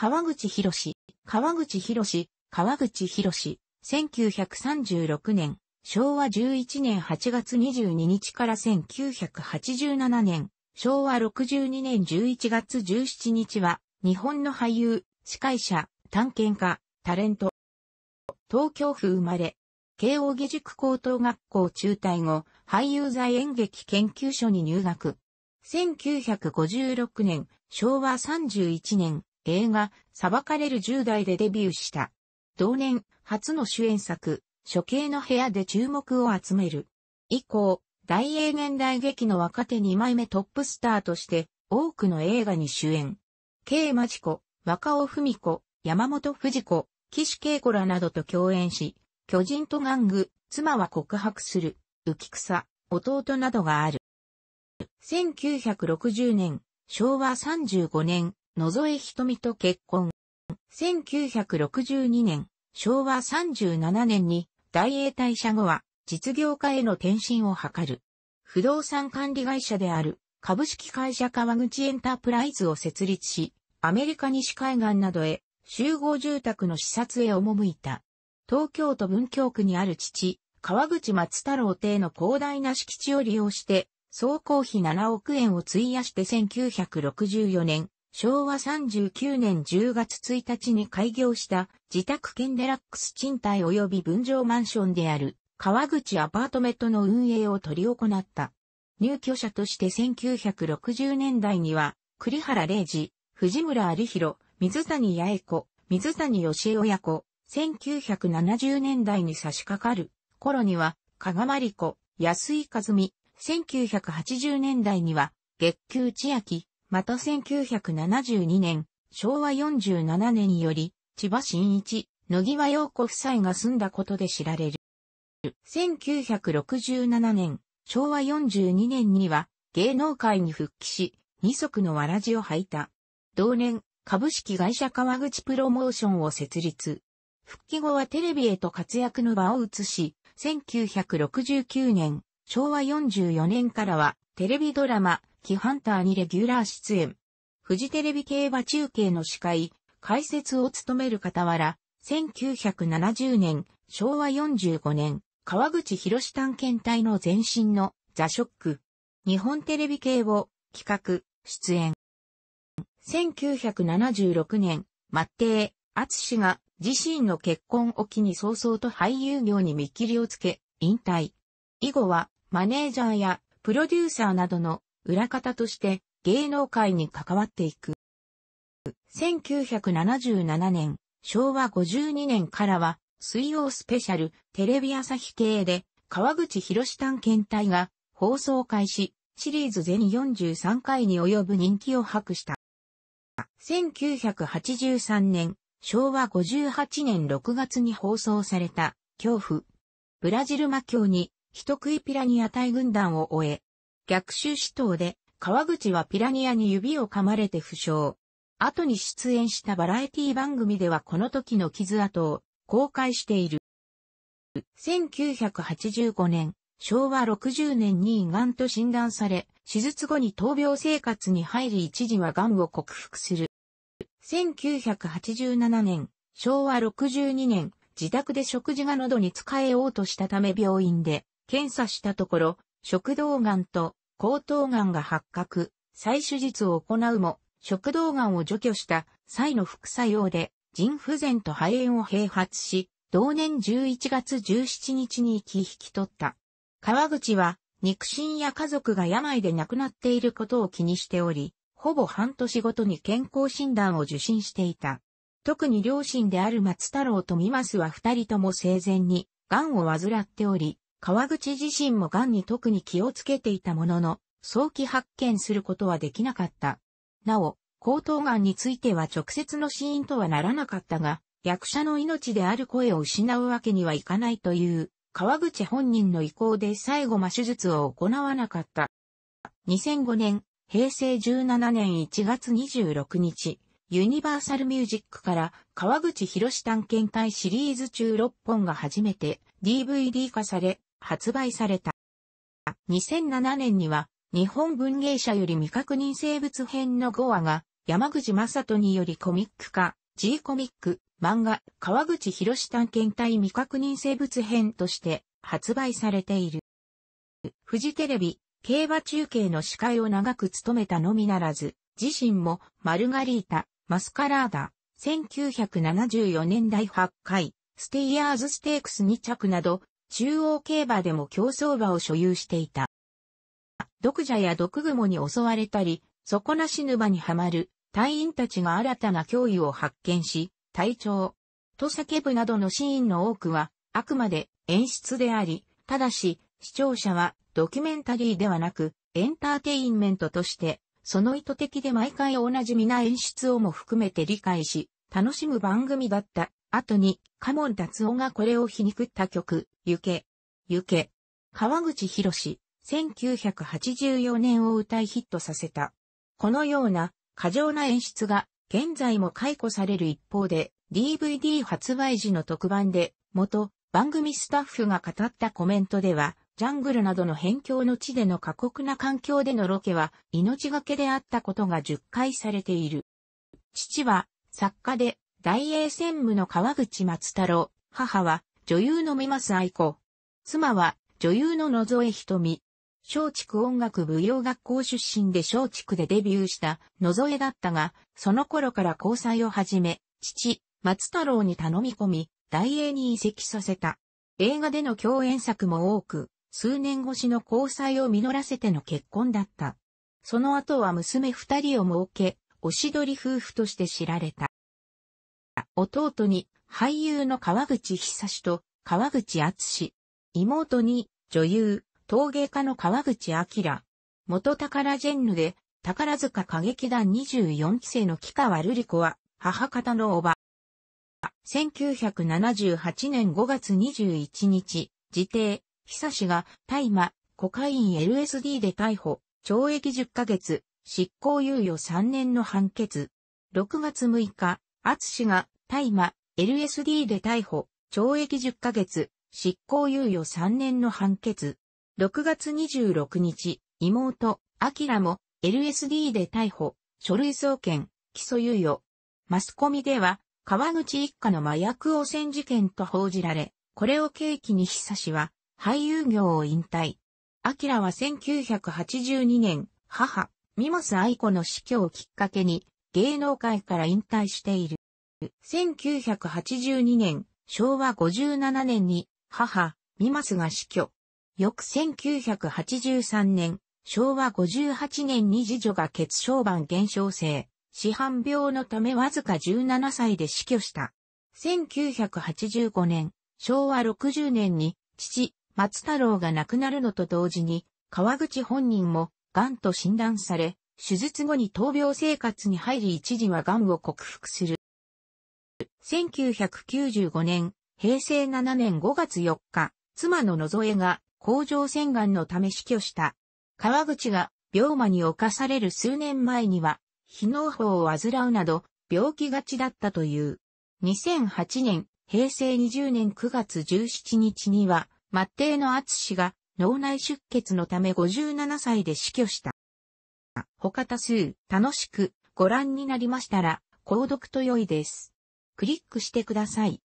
川口博士、川口博士、川口博士、1936年、昭和11年8月22日から1987年、昭和62年11月17日は、日本の俳優、司会者、探検家、タレント。東京府生まれ、慶応義塾高等学校中退後、俳優在演劇研究所に入学。1956年、昭和31年、映画、裁かれる10代でデビューした。同年、初の主演作、処刑の部屋で注目を集める。以降、大英現代劇の若手2枚目トップスターとして、多くの映画に主演。K マチコ、若尾文子、山本藤子、岸恵子らなどと共演し、巨人と玩具、妻は告白する、浮草、弟などがある。1960年、昭和35年、野添瞳と結婚。1962年、昭和37年に大英退社後は実業家への転身を図る。不動産管理会社である株式会社川口エンタープライズを設立し、アメリカ西海岸などへ集合住宅の視察へ赴いた。東京都文京区にある父、川口松太郎邸の広大な敷地を利用して、総工費7億円を費やして1964年、昭和39年10月1日に開業した自宅兼デラックス賃貸及び分譲マンションである川口アパートメントの運営を取り行った。入居者として1960年代には栗原玲治、藤村有弘、水谷八重子、水谷義恵親子、1970年代に差し掛かる頃には、加賀まり子、安井和美、1980年代には、月給千秋、また1972年、昭和47年により、千葉真一、野際陽子夫妻が住んだことで知られる。1967年、昭和42年には芸能界に復帰し、二足のわらじを履いた。同年、株式会社川口プロモーションを設立。復帰後はテレビへと活躍の場を移し、1969年、昭和44年からはテレビドラマ、キハンターにレギュラー出演。フジテレビ競馬中継の司会、解説を務める傍ら、1970年、昭和45年、川口博士探検隊の前身のザ・ショック。日本テレビ系を企画、出演。1976年、マッテイ・アツシが自身の結婚を機に早々と俳優業に見切りをつけ、引退。以後はマネージャーやプロデューサーなどの裏方として芸能界に関わっていく。1977年、昭和52年からは、水曜スペシャル、テレビ朝日系で、川口博士探検隊が放送開始、シリーズ全43回に及ぶ人気を博した。1983年、昭和58年6月に放送された、恐怖。ブラジル魔境に、人食いピラニア隊軍団を終え、逆襲死闘で、川口はピラニアに指を噛まれて負傷。後に出演したバラエティ番組ではこの時の傷跡を公開している。1985年、昭和60年に癌と診断され、手術後に闘病生活に入り一時は癌を克服する。1987年、昭和62年、自宅で食事が喉に使えようとしたため病院で検査したところ、食道がんと喉頭癌が発覚、再手術を行うも、食道癌を除去した際の副作用で、腎不全と肺炎を併発し、同年11月17日に生き引き取った。川口は、肉親や家族が病で亡くなっていることを気にしており、ほぼ半年ごとに健康診断を受診していた。特に両親である松太郎と美まは二人とも生前に、癌を患っており、川口自身も癌に特に気をつけていたものの、早期発見することはできなかった。なお、喉頭癌については直接の死因とはならなかったが、役者の命である声を失うわけにはいかないという、川口本人の意向で最後ま手術を行わなかった。2005年、平成17年1月26日、ユニバーサルミュージックから川口博士探検隊シリーズ中6本が初めて DVD 化され、発売された。2007年には、日本文芸社より未確認生物編の5話が、山口正人によりコミック化、G コミック、漫画、川口博士探検隊未確認生物編として発売されている。フジテレビ、競馬中継の司会を長く務めたのみならず、自身もマルガリータ、マスカラーダ、1974年代8回、ステイヤーズステークス2着など、中央競馬でも競走馬を所有していた。毒蛇や毒蜘蛛に襲われたり、底なし沼にはまる隊員たちが新たな脅威を発見し、隊長と叫ぶなどのシーンの多くは、あくまで演出であり、ただし、視聴者はドキュメンタリーではなく、エンターテインメントとして、その意図的で毎回おなじみな演出をも含めて理解し、楽しむ番組だった。後に、カモン達夫がこれを皮肉った曲、ゆけ、ゆけ。川口博士、1984年を歌いヒットさせた。このような過剰な演出が現在も解雇される一方で、DVD 発売時の特番で、元番組スタッフが語ったコメントでは、ジャングルなどの辺境の地での過酷な環境でのロケは命がけであったことが10回されている。父は作家で大英専務の川口松太郎、母は女優の美ます愛子。妻は、女優の野添瞳。松竹音楽舞踊学校出身で松竹でデビューした野添だったが、その頃から交際を始め、父、松太郎に頼み込み、大英に移籍させた。映画での共演作も多く、数年越しの交際を実らせての結婚だった。その後は娘二人を設け、おしどり夫婦として知られた。弟に俳優の川口久志と川口厚妹に女優、陶芸家の川口明、元宝ジェンヌで宝塚歌劇団24期生の木川瑠璃子は母方のおば。1978年5月21日、自邸、久志が大麻、コカイン LSD で逮捕、懲役10ヶ月、執行猶予3年の判決。6月6日、厚志が大麻、LSD で逮捕、懲役10ヶ月、執行猶予3年の判決。6月26日、妹、アキラも LSD で逮捕、書類送検、起訴猶予。マスコミでは、川口一家の麻薬汚染事件と報じられ、これを契機に久しは、俳優業を引退。アキラは1982年、母、ミモス愛子の死去をきっかけに、芸能界から引退している。1982年、昭和57年に母、ミマスが死去。翌1983年、昭和58年に次女が血小板減少性、市販病のためわずか17歳で死去した。1985年、昭和60年に父、松太郎が亡くなるのと同時に、川口本人も癌と診断され、手術後に闘病生活に入り一時は癌を克服する。1995年、平成7年5月4日、妻の野添が甲状腺がんのため死去した。川口が病魔に侵される数年前には、非農法を患うなど、病気がちだったという。2008年、平成20年9月17日には、末帝の厚氏が脳内出血のため57歳で死去した。他多数、楽しくご覧になりましたら、購読と良いです。クリックしてください。